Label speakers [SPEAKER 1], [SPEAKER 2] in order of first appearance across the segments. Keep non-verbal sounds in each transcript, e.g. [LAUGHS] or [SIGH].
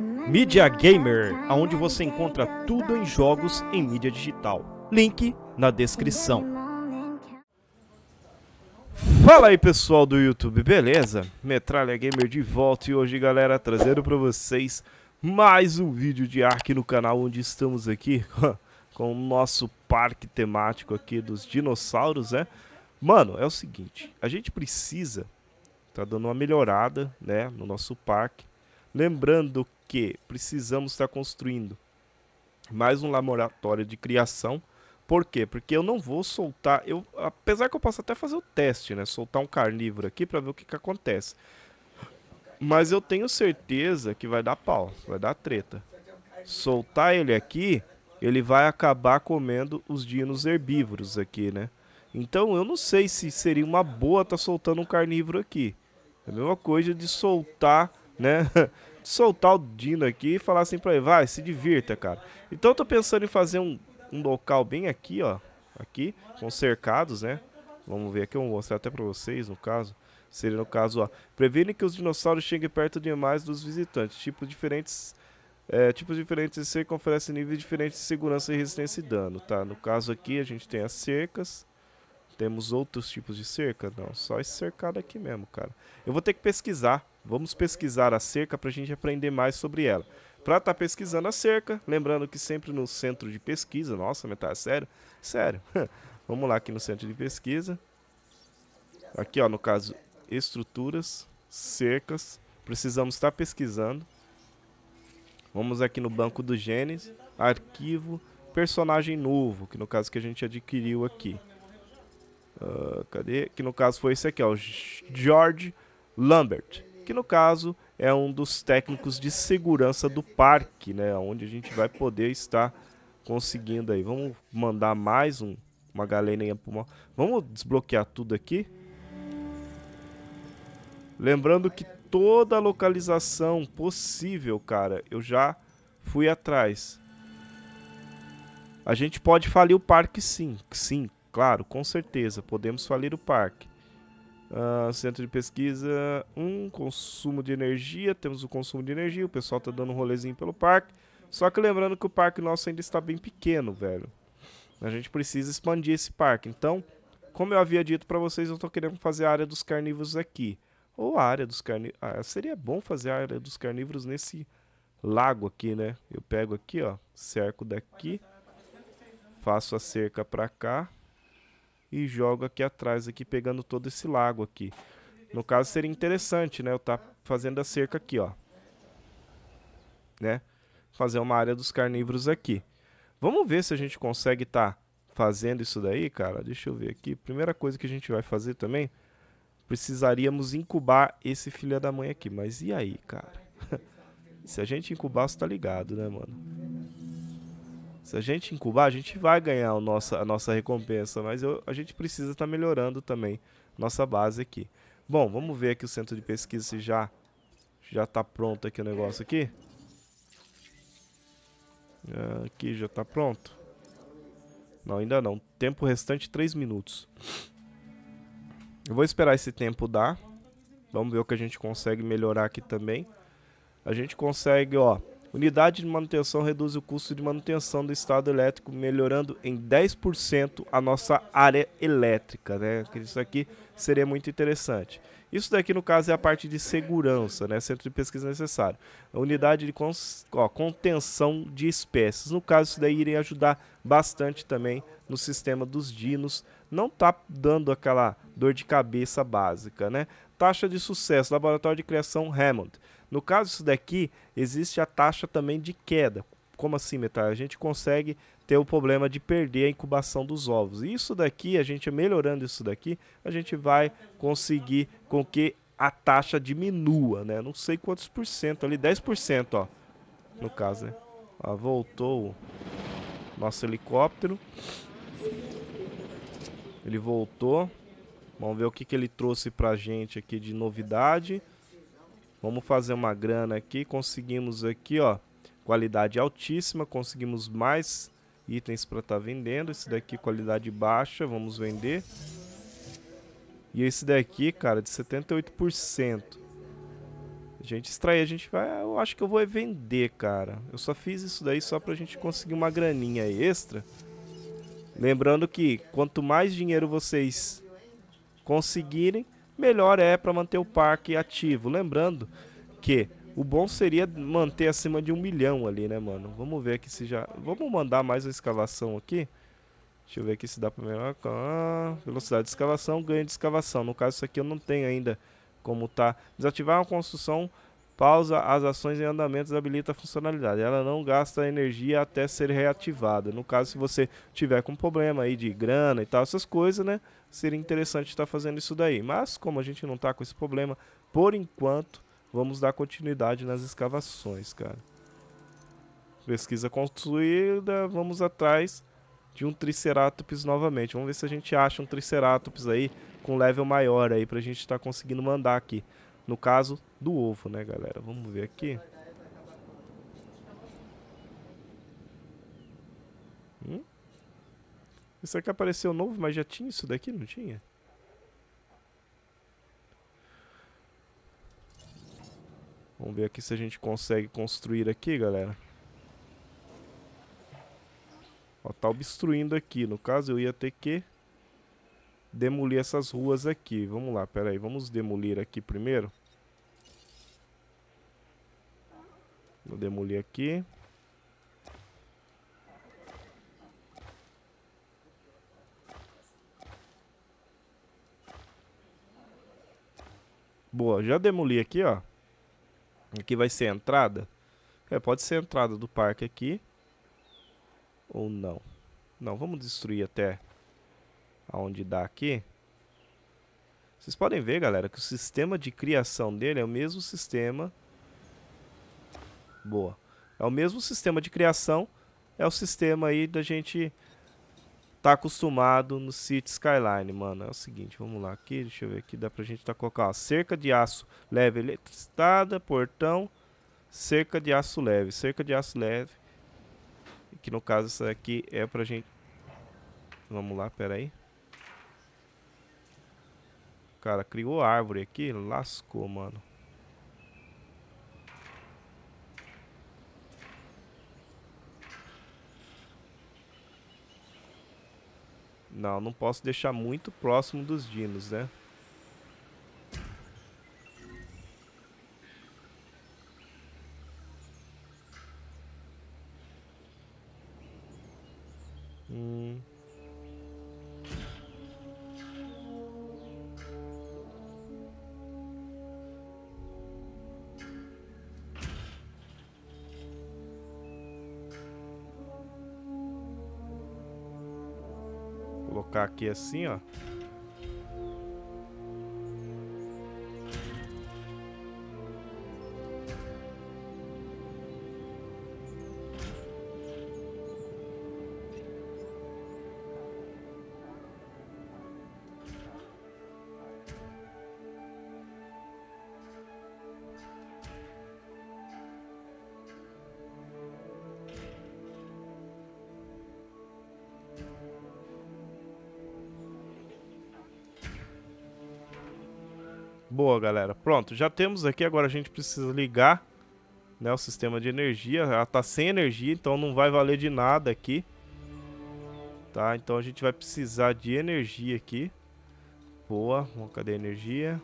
[SPEAKER 1] Media Gamer, aonde você encontra tudo em jogos em mídia digital. Link na descrição. Fala aí pessoal do YouTube, beleza? Metralha Gamer de volta e hoje galera trazendo para vocês mais um vídeo de Ark no canal onde estamos aqui [LAUGHS] com o nosso parque temático aqui dos dinossauros, né? Mano, é o seguinte, a gente precisa tá dando uma melhorada, né, no nosso parque. Lembrando que precisamos estar construindo mais um laboratório de criação. Por quê? Porque eu não vou soltar, eu, apesar que eu posso até fazer o teste, né? Soltar um carnívoro aqui para ver o que, que acontece. Mas eu tenho certeza que vai dar pau, vai dar treta. Soltar ele aqui, ele vai acabar comendo os dinos herbívoros aqui, né? Então eu não sei se seria uma boa estar tá soltando um carnívoro aqui. É a mesma coisa de soltar né? [LAUGHS] Soltar o Dino aqui e falar assim pra ele, vai, se divirta, cara. Então eu tô pensando em fazer um, um local bem aqui, ó. Aqui, com cercados, né? Vamos ver aqui, eu vou mostrar até pra vocês, no caso. Seria no caso, ó. Previne que os dinossauros cheguem perto demais dos visitantes. Tipos diferentes é, tipos diferentes de cerca oferecem níveis diferentes de segurança e resistência e dano, tá? No caso aqui a gente tem as cercas, temos outros tipos de cerca? Não, só esse cercado aqui mesmo, cara. Eu vou ter que pesquisar Vamos pesquisar a cerca para a gente aprender mais sobre ela. Para estar tá pesquisando a cerca, lembrando que sempre no centro de pesquisa, nossa, metade, tá sério? Sério. [LAUGHS] Vamos lá aqui no centro de pesquisa. Aqui, ó, no caso, estruturas, cercas. Precisamos estar tá pesquisando. Vamos aqui no banco do genes, arquivo, personagem novo, que no caso que a gente adquiriu aqui. Uh, cadê? Que no caso foi esse aqui, ó, George Lambert que no caso é um dos técnicos de segurança do parque, né, onde a gente vai poder estar conseguindo aí. Vamos mandar mais um, uma galerinha pro mal. Vamos desbloquear tudo aqui. Lembrando que toda a localização possível, cara, eu já fui atrás. A gente pode falir o parque sim, sim, claro, com certeza, podemos falir o parque. Uh, centro de pesquisa um, consumo de energia. Temos o consumo de energia. O pessoal tá dando um rolezinho pelo parque. Só que lembrando que o parque nosso ainda está bem pequeno, velho. A gente precisa expandir esse parque. Então, como eu havia dito para vocês, eu estou querendo fazer a área dos carnívoros aqui. Ou a área dos carnívoros. Ah, seria bom fazer a área dos carnívoros nesse lago aqui, né? Eu pego aqui, ó. Cerco daqui. Faço a cerca para cá e jogo aqui atrás, aqui pegando todo esse lago aqui. No caso, seria interessante, né? Eu estar tá fazendo a cerca aqui, ó. Né? Fazer uma área dos carnívoros aqui. Vamos ver se a gente consegue estar tá fazendo isso daí, cara. Deixa eu ver aqui. Primeira coisa que a gente vai fazer também... Precisaríamos incubar esse filho da mãe aqui. Mas e aí, cara? [LAUGHS] se a gente incubar, você tá ligado, né, mano? Se a gente incubar, a gente vai ganhar o nossa, a nossa recompensa, mas eu, a gente precisa estar tá melhorando também nossa base aqui. Bom, vamos ver aqui o centro de pesquisa se já já está pronto aqui o negócio aqui. Aqui já está pronto. Não, ainda não. Tempo restante 3 minutos. Eu vou esperar esse tempo dar. Vamos ver o que a gente consegue melhorar aqui também. A gente consegue, ó, Unidade de manutenção reduz o custo de manutenção do estado elétrico, melhorando em 10% a nossa área elétrica, né? Isso aqui seria muito interessante. Isso daqui, no caso, é a parte de segurança, né? Centro de pesquisa necessário. A unidade de ó, contenção de espécies. No caso, isso daí iria ajudar bastante também no sistema dos dinos. Não tá dando aquela dor de cabeça básica, né? Taxa de sucesso, laboratório de criação Hammond. No caso isso daqui, existe a taxa também de queda. Como assim, metade? A gente consegue ter o problema de perder a incubação dos ovos. Isso daqui, a gente melhorando isso daqui, a gente vai conseguir com que a taxa diminua, né? Não sei quantos por cento ali, 10%, ó. No caso, né? Ó, voltou nosso helicóptero. Ele voltou. Vamos ver o que, que ele trouxe pra gente aqui de novidade. Vamos fazer uma grana aqui, conseguimos aqui, ó, qualidade altíssima, conseguimos mais itens para estar tá vendendo. Esse daqui qualidade baixa, vamos vender. E esse daqui, cara, de 78%. A gente extrair, a gente vai, eu acho que eu vou é vender, cara. Eu só fiz isso daí só pra gente conseguir uma graninha extra. Lembrando que quanto mais dinheiro vocês conseguirem, melhor é para manter o parque ativo. Lembrando que o bom seria manter acima de um milhão ali, né, mano? Vamos ver aqui se já... Vamos mandar mais uma escavação aqui. Deixa eu ver aqui se dá para melhorar Ah, velocidade de escavação, ganho de escavação. No caso, isso aqui eu não tenho ainda como tá. Desativar uma construção pausa as ações em andamento habilita a funcionalidade. Ela não gasta energia até ser reativada. No caso, se você tiver com problema aí de grana e tal, essas coisas, né? Seria interessante estar tá fazendo isso daí. Mas como a gente não está com esse problema, por enquanto, vamos dar continuidade nas escavações, cara. Pesquisa construída, vamos atrás de um Triceratops novamente. Vamos ver se a gente acha um Triceratops aí com level maior aí pra gente estar tá conseguindo mandar aqui. No caso do ovo, né, galera? Vamos ver aqui. Hum? Isso aqui apareceu novo, mas já tinha isso daqui, não tinha? Vamos ver aqui se a gente consegue construir aqui, galera. Ó, tá obstruindo aqui. No caso, eu ia ter que demolir essas ruas aqui. Vamos lá, pera aí. Vamos demolir aqui primeiro. Vou demolir aqui. Boa, já demoli aqui, ó. Aqui vai ser a entrada. É, pode ser a entrada do parque aqui. Ou não. Não, vamos destruir até aonde dá aqui, vocês podem ver, galera, que o sistema de criação dele é o mesmo sistema. Boa. É o mesmo sistema de criação, é o sistema aí da gente tá acostumado no City Skyline, mano. É o seguinte, vamos lá aqui, deixa eu ver aqui, dá pra gente tá colocar, ó, cerca de aço leve eletricidade, portão, cerca de aço leve, cerca de aço leve. Que no caso essa aqui é pra gente Vamos lá, peraí. aí cara. Criou árvore aqui, lascou, mano. Não, não posso deixar muito próximo dos dinos, né? colocar aqui assim, ó. Boa, galera. Pronto, já temos aqui. Agora a gente precisa ligar né, o sistema de energia. Ela tá sem energia, então não vai valer de nada aqui. Tá, então a gente vai precisar de energia aqui. Boa, cadê a energia?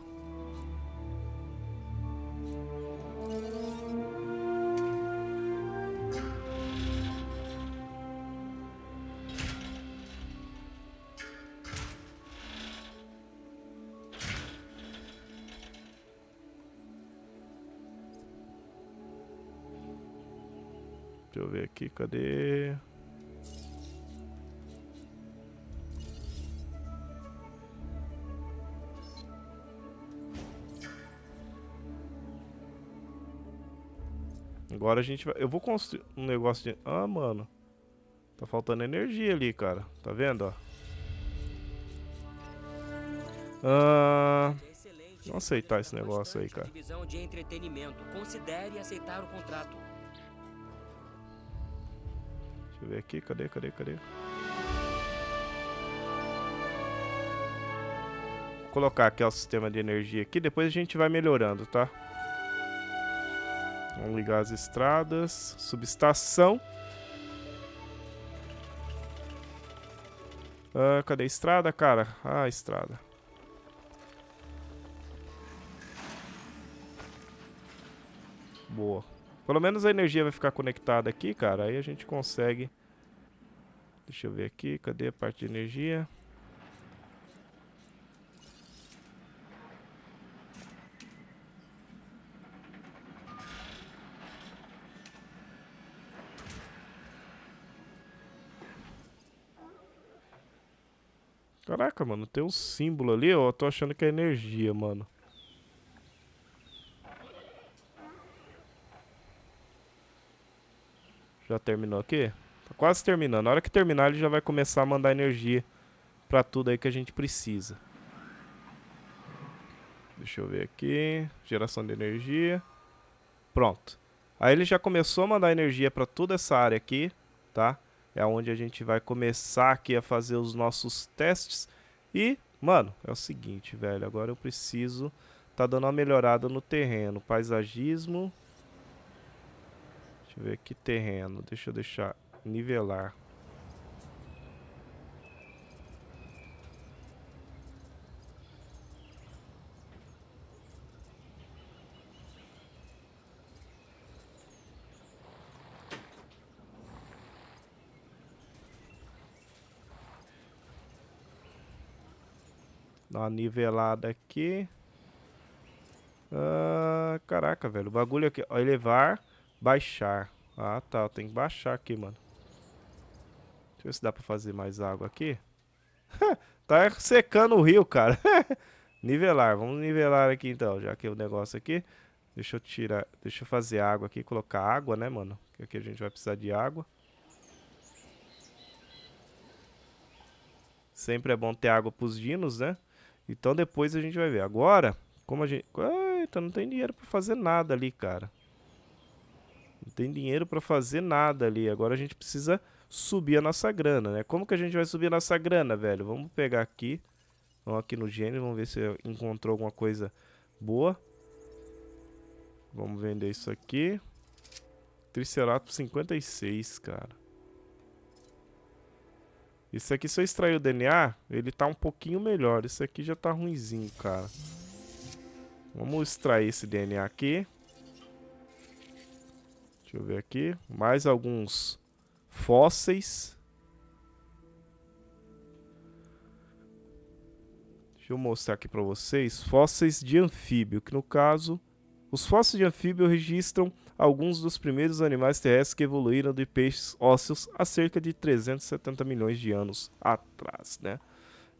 [SPEAKER 1] Cadê? Agora a gente vai... Eu vou construir um negócio de... Ah, mano. Tá faltando energia ali, cara. Tá vendo, ó? Ah... Não aceitar esse negócio aí, cara eu ver aqui, cadê, cadê, cadê? Vou colocar aqui o sistema de energia aqui, depois a gente vai melhorando, tá? Vamos ligar as estradas, subestação. Ah, cadê a estrada, cara? Ah, a estrada. Boa. Pelo menos a energia vai ficar conectada aqui, cara. Aí a gente consegue... Deixa eu ver aqui. Cadê a parte de energia? Caraca, mano, tem um símbolo ali, ó. Eu tô achando que é energia, mano. Já terminou aqui? Tá quase terminando. Na hora que terminar, ele já vai começar a mandar energia pra tudo aí que a gente precisa. Deixa eu ver aqui. Geração de energia. Pronto. Aí ele já começou a mandar energia para toda essa área aqui, tá? É onde a gente vai começar aqui a fazer os nossos testes. E, mano, é o seguinte, velho. Agora eu preciso tá dando uma melhorada no terreno. Paisagismo, Deixa eu ver que terreno. Deixa eu deixar nivelar. Dá uma nivelada aqui. Ah, caraca, velho. O bagulho aqui, ó, elevar. Baixar. Ah, tá. Tem que baixar aqui, mano. Deixa eu ver se dá pra fazer mais água aqui. [LAUGHS] tá secando o rio, cara. [LAUGHS] nivelar. Vamos nivelar aqui, então. Já que o negócio aqui. Deixa eu tirar... Deixa eu fazer água aqui. Colocar água, né, mano? Porque aqui a gente vai precisar de água. Sempre é bom ter água pros dinos, né? Então depois a gente vai ver. Agora, como a gente... Eita, não tem dinheiro pra fazer nada ali, cara. Não tem dinheiro para fazer nada ali. Agora a gente precisa subir a nossa grana, né? Como que a gente vai subir a nossa grana, velho? Vamos pegar aqui. Vamos aqui no gênio, vamos ver se encontrou alguma coisa boa. Vamos vender isso aqui. Triceratops 56, cara. Isso aqui, se eu extrair o DNA, ele tá um pouquinho melhor. Isso aqui já tá ruimzinho, cara. Vamos extrair esse DNA aqui. Deixa eu ver aqui. Mais alguns fósseis. Deixa eu mostrar aqui para vocês. Fósseis de anfíbio, que no caso... Os fósseis de anfíbio registram alguns dos primeiros animais terrestres que evoluíram de peixes ósseos há cerca de 370 milhões de anos atrás, né?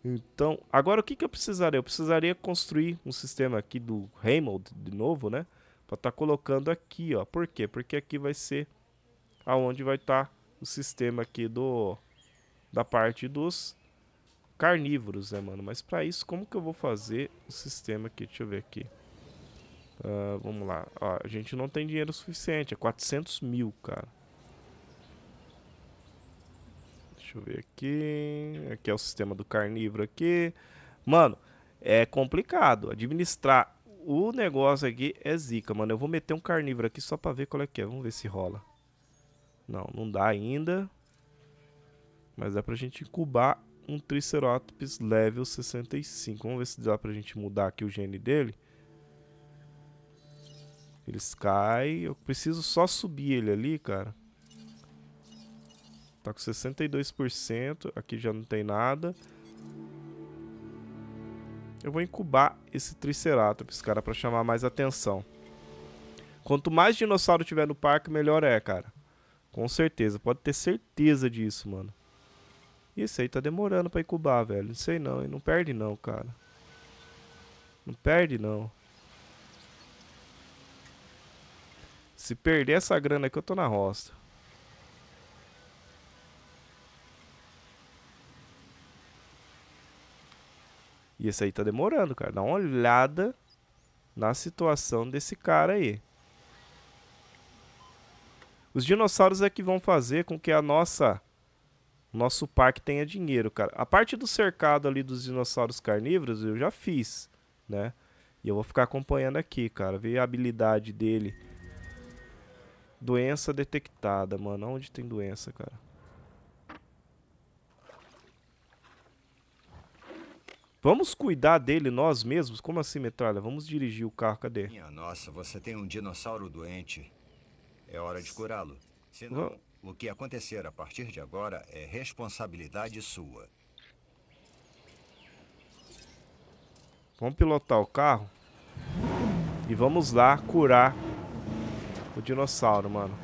[SPEAKER 1] Então, agora o que, que eu precisaria? Eu precisaria construir um sistema aqui do Raymond de novo, né? Para estar tá colocando aqui, ó. Por quê? Porque aqui vai ser aonde vai estar tá o sistema aqui do da parte dos carnívoros, né, mano? Mas para isso, como que eu vou fazer o sistema aqui? Deixa eu ver aqui. Uh, vamos lá. Ó, a gente não tem dinheiro suficiente. É 400 mil, cara. Deixa eu ver aqui. Aqui é o sistema do carnívoro aqui. Mano, é complicado. Administrar o negócio aqui é zica, mano. Eu vou meter um carnívoro aqui só pra ver qual é que é. Vamos ver se rola. Não, não dá ainda. Mas dá pra gente incubar um Triceratops level 65. Vamos ver se dá pra gente mudar aqui o gene dele. Eles caem. Eu preciso só subir ele ali, cara. Tá com 62%. Aqui já não tem nada. Eu vou incubar esse Triceratops, cara, pra chamar mais atenção. Quanto mais dinossauro tiver no parque, melhor é, cara. Com certeza, pode ter certeza disso, mano. Isso aí tá demorando pra incubar, velho. Não sei não, e Não perde não, cara. Não perde não. Se perder essa grana aqui, eu tô na roça. E esse aí tá demorando, cara. Dá uma olhada na situação desse cara aí. Os dinossauros é que vão fazer com que a nossa nosso parque tenha dinheiro, cara. A parte do cercado ali dos dinossauros carnívoros eu já fiz, né? E eu vou ficar acompanhando aqui, cara. Ver a habilidade dele. Doença detectada, mano. Onde tem doença, cara? Vamos cuidar dele nós mesmos? Como assim, metralha? Vamos dirigir o carro, cadê? Minha nossa, você tem um dinossauro doente. É hora de curá-lo. Senão, Vamos... o que acontecer a partir de agora é responsabilidade sua. Vamos pilotar o carro? E vamos lá curar o dinossauro, mano.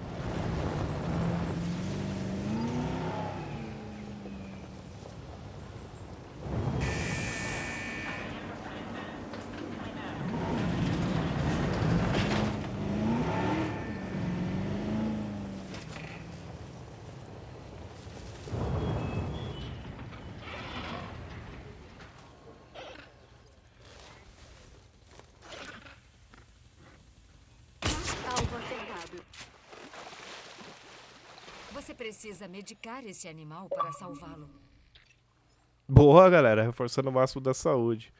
[SPEAKER 1] Você precisa medicar esse animal para salvá-lo. Boa, galera. Reforçando o máximo da saúde.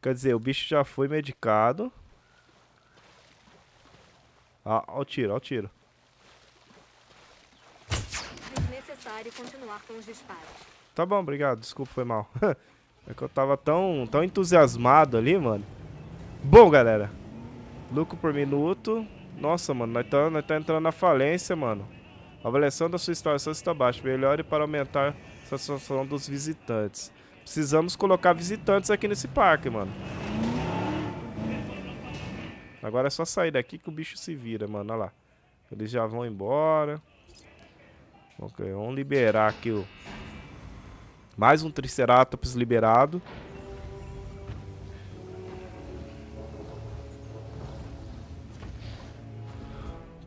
[SPEAKER 1] Quer dizer, o bicho já foi medicado. Ah, o tiro, o tiro. Desnecessário é continuar com os disparos. Tá bom, obrigado. Desculpa, foi mal. [LAUGHS] é que eu tava tão, tão entusiasmado ali, mano. Bom, galera. Lucro por minuto. Nossa, mano, nós tá, nós tá entrando na falência, mano. Avaliação da sua instalação é está baixa. Melhore para aumentar a satisfação dos visitantes. Precisamos colocar visitantes aqui nesse parque, mano. Agora é só sair daqui que o bicho se vira, mano. Olha lá. Eles já vão embora. Ok, vamos liberar aqui o... Mais um Triceratops liberado.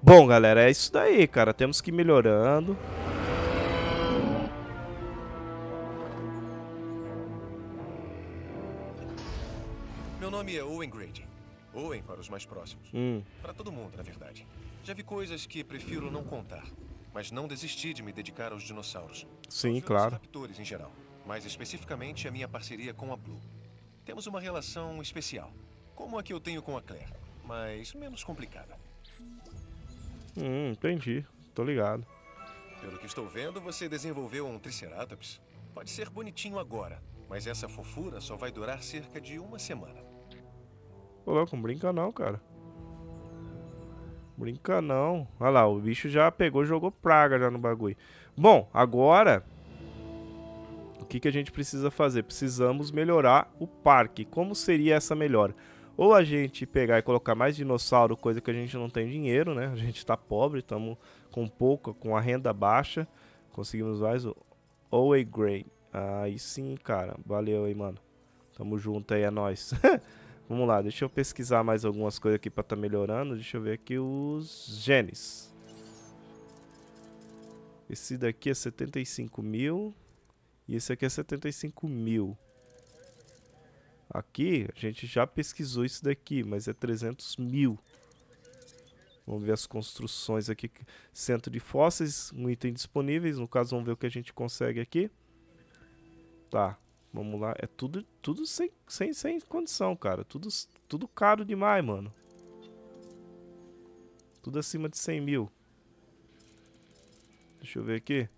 [SPEAKER 1] Bom, galera, é isso daí, cara. Temos que ir melhorando. Meu nome é Owen Grady. Owen para os mais próximos. Hum. Para todo mundo, na verdade. Já vi coisas que prefiro não contar. Mas não desisti de me dedicar aos dinossauros. Sim, aos claro. raptores em geral. Mais especificamente, a minha parceria com a Blue. Temos uma relação especial. Como a que eu tenho com a Claire. Mas menos complicada. Hum, entendi. Tô ligado. Pelo que estou vendo, você desenvolveu um Triceratops. Pode ser bonitinho agora, mas essa fofura só vai durar cerca de uma semana. Ô, louco, não brinca não, cara. Brinca não. Olha lá, o bicho já pegou e jogou praga já no bagulho. Bom, agora... O que, que a gente precisa fazer? Precisamos melhorar o parque. Como seria essa melhora? ou a gente pegar e colocar mais dinossauro, coisa que a gente não tem dinheiro, né? A gente está pobre, estamos com pouco, com a renda baixa, conseguimos mais o Oway Gray. Aí sim, cara, valeu aí, mano. Tamo junto aí, é nóis. [LAUGHS] Vamos lá, deixa eu pesquisar mais algumas coisas aqui pra tá melhorando. Deixa eu ver aqui os genes. Esse daqui é 75 mil. E esse aqui é 75 mil. Aqui, a gente já pesquisou isso daqui, mas é 300 mil. Vamos ver as construções aqui. Centro de fósseis, um item disponíveis. No caso, vamos ver o que a gente consegue aqui. Tá, vamos lá. É tudo, tudo sem, sem, sem condição, cara. Tudo, tudo caro demais, mano. Tudo acima de 100 mil. Deixa eu ver aqui.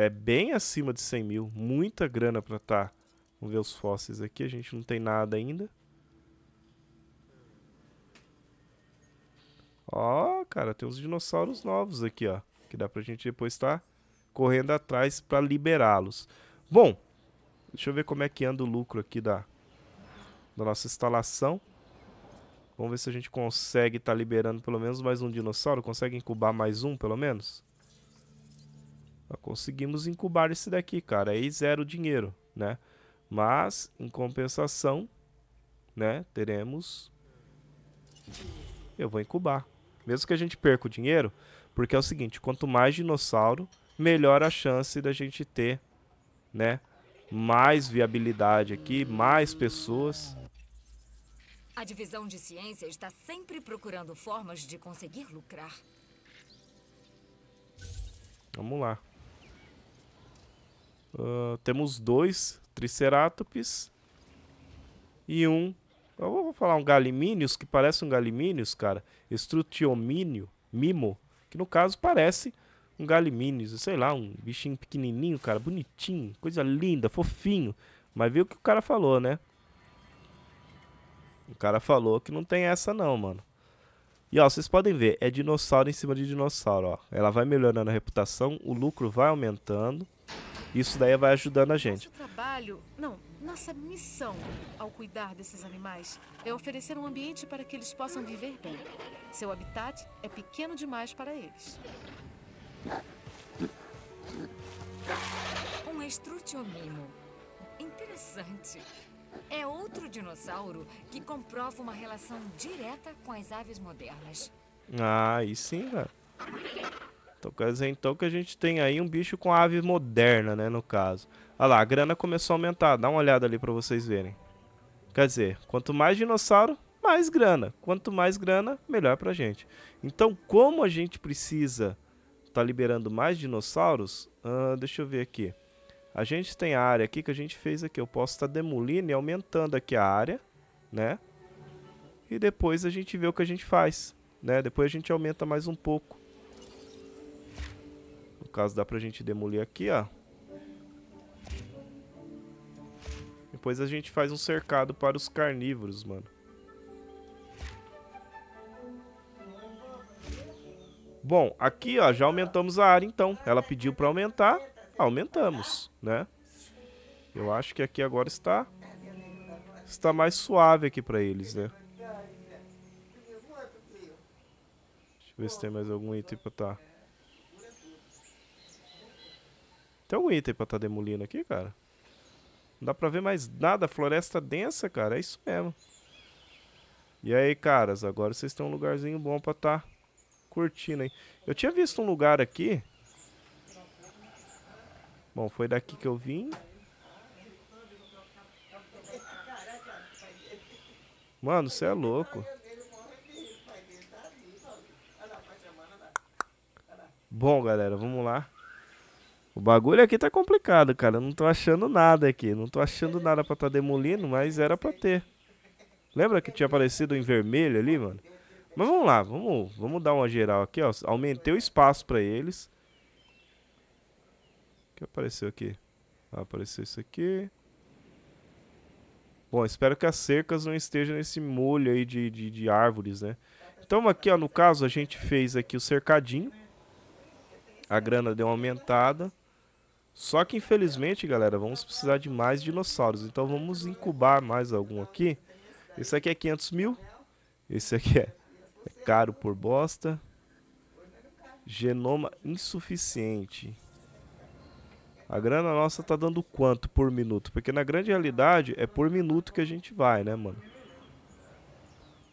[SPEAKER 1] é bem acima de 100 mil. Muita grana pra tá. Vamos ver os fósseis aqui. A gente não tem nada ainda. Ó, cara, tem uns dinossauros novos aqui, ó. Que dá pra gente depois estar tá correndo atrás pra liberá-los. Bom, deixa eu ver como é que anda o lucro aqui da, da nossa instalação. Vamos ver se a gente consegue estar tá liberando pelo menos mais um dinossauro. Consegue incubar mais um, pelo menos? Nós conseguimos incubar esse daqui, cara. Aí zero dinheiro, né? Mas, em compensação, né? Teremos... Eu vou incubar. Mesmo que a gente perca o dinheiro, porque é o seguinte, quanto mais dinossauro, melhor a chance da gente ter, né? Mais viabilidade aqui, mais pessoas. A divisão de ciência está sempre procurando formas de conseguir lucrar. Vamos lá. Uh, temos dois Triceratops e um. Eu vou falar um Galimínios, que parece um Galimínios, cara. Estrutiomínio, Mimo, que no caso parece um Galimínios, sei lá, um bichinho pequenininho, cara, bonitinho, coisa linda, fofinho. Mas viu o que o cara falou, né? O cara falou que não tem essa não, mano. E ó, vocês podem ver, é dinossauro em cima de dinossauro, ó. Ela vai melhorando a reputação, o lucro vai aumentando. Isso daí vai ajudando a gente. Nosso trabalho, não, nossa missão ao cuidar desses animais é oferecer um ambiente para que eles possam viver bem. Seu habitat é pequeno demais para eles. Um estrutiomimo. Interessante. É outro dinossauro que comprova uma relação direta com as aves modernas. Ah, aí sim, velho. Né? Então, quer dizer então que a gente tem aí um bicho com ave moderna, né, no caso. Olha lá, a grana começou a aumentar, dá uma olhada ali para vocês verem. Quer dizer, quanto mais dinossauro, mais grana. Quanto mais grana, melhor pra gente. Então como a gente precisa tá liberando mais dinossauros, uh, deixa eu ver aqui. A gente tem a área aqui que a gente fez aqui. Eu posso estar tá demolindo e aumentando aqui a área, né? E depois a gente vê o que a gente faz, né? Depois a gente aumenta mais um pouco caso, dá pra gente demolir aqui, ó. Depois a gente faz um cercado para os carnívoros, mano. Bom, aqui, ó, já aumentamos a área, então. Ela pediu pra aumentar, aumentamos, né? Eu acho que aqui agora está... Está mais suave aqui pra eles, né? Deixa eu ver se tem mais algum item pra tá... Tem algum item pra estar tá demolindo aqui, cara? Não dá pra ver mais nada. Floresta densa, cara. É isso mesmo. E aí, caras. Agora vocês têm um lugarzinho bom pra estar tá curtindo, hein? Eu tinha visto um lugar aqui. Bom, foi daqui que eu vim. Mano, você é louco. Bom, galera, vamos lá. O bagulho aqui tá complicado, cara. Eu não tô achando nada aqui. Não tô achando nada pra tá demolindo, mas era pra ter. Lembra que tinha aparecido em vermelho ali, mano? Mas vamos lá, vamos, vamos dar uma geral aqui, ó. Aumentei o espaço pra eles. O que apareceu aqui? Ah, apareceu isso aqui. Bom, espero que as cercas não estejam nesse molho aí de, de, de árvores, né? Então aqui, ó, no caso, a gente fez aqui o cercadinho. A grana deu uma aumentada. Só que infelizmente, galera, vamos precisar de mais dinossauros. Então vamos incubar mais algum aqui. Esse aqui é 500 mil. Esse aqui é, é caro por bosta. Genoma insuficiente. A grana nossa tá dando quanto por minuto? Porque na grande realidade é por minuto que a gente vai, né, mano?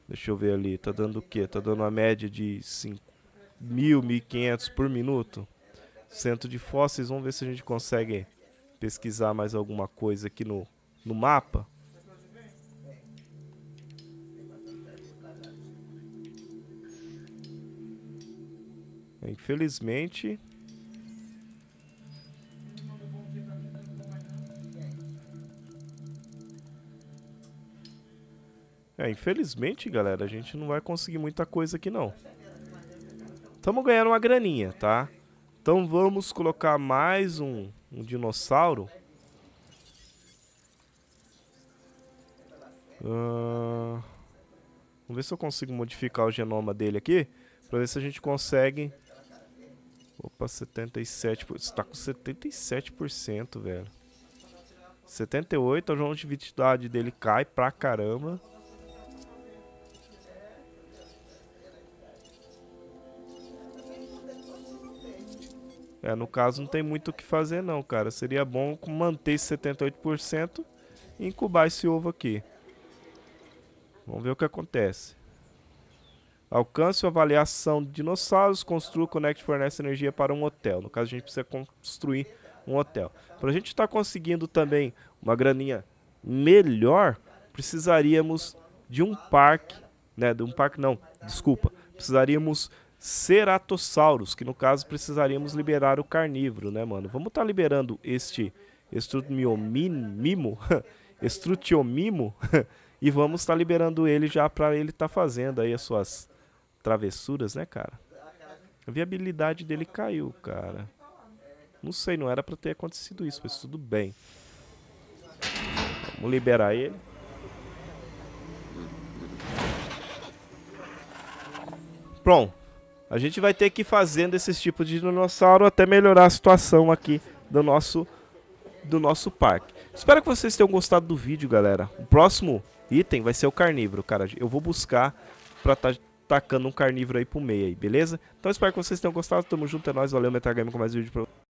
[SPEAKER 1] Deixa eu ver ali, tá dando o quê? Tá dando uma média de 5 mil, 1.500 por minuto? Centro de Fósseis. Vamos ver se a gente consegue pesquisar mais alguma coisa aqui no, no mapa. É, infelizmente. É, infelizmente, galera, a gente não vai conseguir muita coisa aqui não. Estamos ganhando uma graninha, tá? Então vamos colocar mais um, um dinossauro. Uh, vamos ver se eu consigo modificar o genoma dele aqui. Pra ver se a gente consegue... Opa, 77%. Você tá com 77%, velho. 78%, a longevidade dele cai pra caramba. É, no caso, não tem muito o que fazer não, cara. Seria bom manter esse 78% e incubar esse ovo aqui. Vamos ver o que acontece. Alcance a avaliação de dinossauros, construa, conecte fornece energia para um hotel. No caso, a gente precisa construir um hotel. Para a gente estar tá conseguindo também uma graninha melhor, precisaríamos de um parque, né? De um parque não, desculpa. Precisaríamos ceratossauros, que no caso precisaríamos liberar o carnívoro, né, mano? Vamos estar tá liberando este estrutmiomimo, [LAUGHS] estrutiomimo, [LAUGHS] e vamos estar tá liberando ele já para ele estar tá fazendo aí as suas travessuras, né, cara? A viabilidade dele caiu, cara. Não sei, não era para ter acontecido isso, mas tudo bem. Vamos liberar ele. Pronto. A gente vai ter que ir fazendo esses tipos de dinossauro até melhorar a situação aqui do nosso, do nosso parque. Espero que vocês tenham gostado do vídeo, galera. O próximo item vai ser o carnívoro, cara. Eu vou buscar pra estar... Tá tacando um carnívoro aí pro meio aí, beleza? Então espero que vocês tenham gostado. Tamo junto, é nóis. Valeu, Metagame, com mais vídeo pra vocês.